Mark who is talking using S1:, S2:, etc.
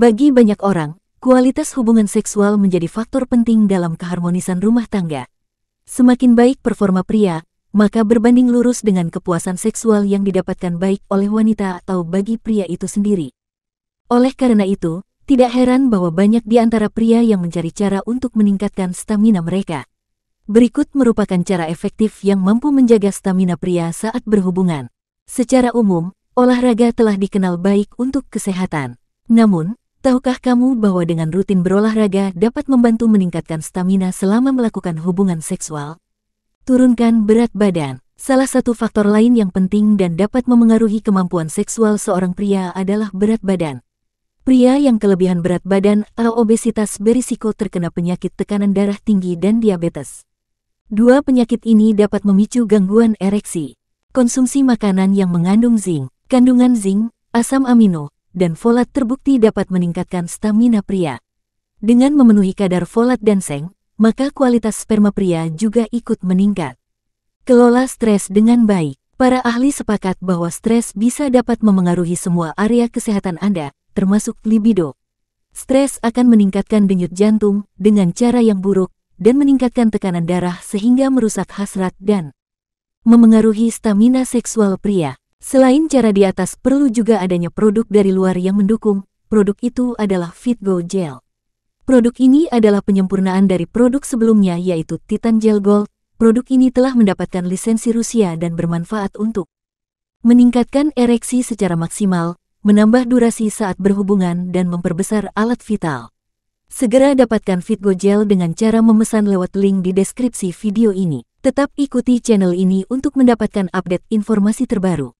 S1: Bagi banyak orang, kualitas hubungan seksual menjadi faktor penting dalam keharmonisan rumah tangga. Semakin baik performa pria, maka berbanding lurus dengan kepuasan seksual yang didapatkan baik oleh wanita atau bagi pria itu sendiri. Oleh karena itu, tidak heran bahwa banyak di antara pria yang mencari cara untuk meningkatkan stamina mereka. Berikut merupakan cara efektif yang mampu menjaga stamina pria saat berhubungan. Secara umum, olahraga telah dikenal baik untuk kesehatan. Namun, Tahukah kamu bahwa dengan rutin berolahraga dapat membantu meningkatkan stamina selama melakukan hubungan seksual? Turunkan berat badan. Salah satu faktor lain yang penting dan dapat memengaruhi kemampuan seksual seorang pria adalah berat badan. Pria yang kelebihan berat badan atau obesitas berisiko terkena penyakit tekanan darah tinggi dan diabetes. Dua penyakit ini dapat memicu gangguan ereksi. Konsumsi makanan yang mengandung zinc, kandungan zinc, asam amino, dan folat terbukti dapat meningkatkan stamina pria. Dengan memenuhi kadar folat dan seng, maka kualitas sperma pria juga ikut meningkat. Kelola stres dengan baik. Para ahli sepakat bahwa stres bisa dapat memengaruhi semua area kesehatan Anda, termasuk libido. Stres akan meningkatkan denyut jantung dengan cara yang buruk dan meningkatkan tekanan darah sehingga merusak hasrat dan memengaruhi stamina seksual pria. Selain cara di atas, perlu juga adanya produk dari luar yang mendukung. Produk itu adalah FitGo Gel. Produk ini adalah penyempurnaan dari produk sebelumnya yaitu Titan Gel Gold. Produk ini telah mendapatkan lisensi Rusia dan bermanfaat untuk meningkatkan ereksi secara maksimal, menambah durasi saat berhubungan dan memperbesar alat vital. Segera dapatkan Fitgo Gel dengan cara memesan lewat link
S2: di deskripsi video ini. Tetap ikuti channel ini untuk mendapatkan update informasi terbaru.